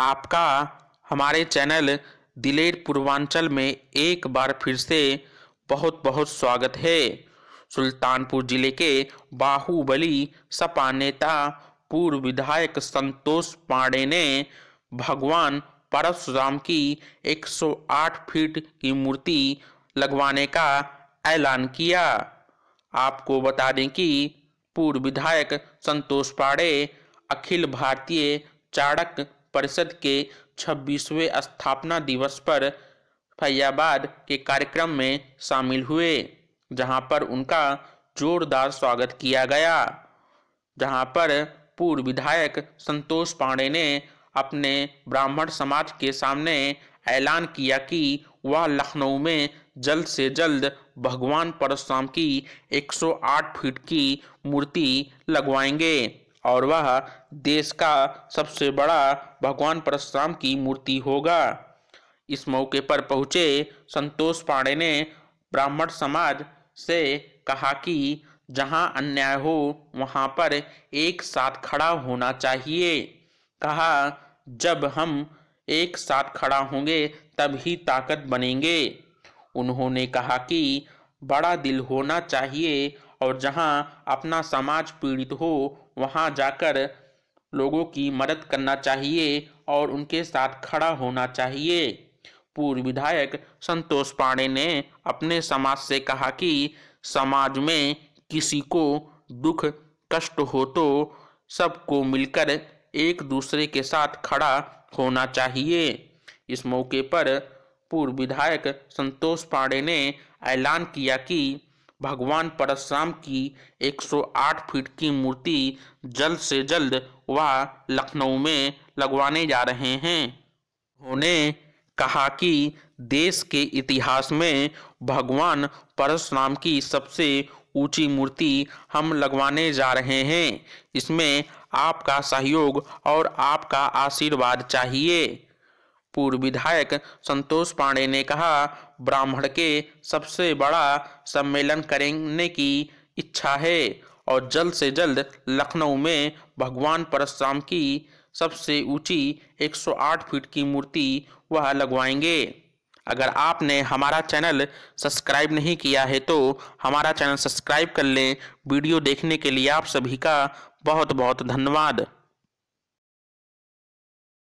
आपका हमारे चैनल दिलेर पूर्वांचल में एक बार फिर से बहुत बहुत स्वागत है सुल्तानपुर जिले के बाहुबली सपा नेता पूर्व विधायक संतोष पांडे ने भगवान परशुराम की 108 फीट की मूर्ति लगवाने का ऐलान किया आपको बता दें कि पूर्व विधायक संतोष पांडे अखिल भारतीय चाणक परिषद के 26वें स्थापना दिवस पर फैयाबाद के कार्यक्रम में शामिल हुए जहां पर उनका जोरदार स्वागत किया गया जहां पर पूर्व विधायक संतोष पांडे ने अपने ब्राह्मण समाज के सामने ऐलान किया कि वह लखनऊ में जल्द से जल्द भगवान परशुराम की 108 फीट की मूर्ति लगवाएंगे और वह देश का सबसे बड़ा भगवान परशुराम की मूर्ति होगा इस मौके पर पहुंचे संतोष पांडे ने ब्राह्मण समाज से कहा कि जहां अन्याय हो वहां पर एक साथ खड़ा होना चाहिए कहा जब हम एक साथ खड़ा होंगे तब ही ताकत बनेंगे उन्होंने कहा कि बड़ा दिल होना चाहिए और जहां अपना समाज पीड़ित हो वहां जाकर लोगों की मदद करना चाहिए और उनके साथ खड़ा होना चाहिए पूर्व विधायक संतोष पांडे ने अपने समाज से कहा कि समाज में किसी को दुख कष्ट हो तो सबको मिलकर एक दूसरे के साथ खड़ा होना चाहिए इस मौके पर पूर्व विधायक संतोष पांडे ने ऐलान किया कि भगवान परशुराम की 108 फीट की मूर्ति जल्द से जल्द वह लखनऊ में लगवाने जा रहे हैं उन्होंने कहा कि देश के इतिहास में भगवान परशुराम की सबसे ऊंची मूर्ति हम लगवाने जा रहे हैं इसमें आपका सहयोग और आपका आशीर्वाद चाहिए पूर्व विधायक संतोष पांडे ने कहा ब्राह्मण के सबसे बड़ा सम्मेलन करने की इच्छा है और जल्द से जल्द लखनऊ में भगवान परशुराम की सबसे ऊंची 108 फीट की मूर्ति वह लगवाएंगे अगर आपने हमारा चैनल सब्सक्राइब नहीं किया है तो हमारा चैनल सब्सक्राइब कर लें वीडियो देखने के लिए आप सभी का बहुत बहुत धन्यवाद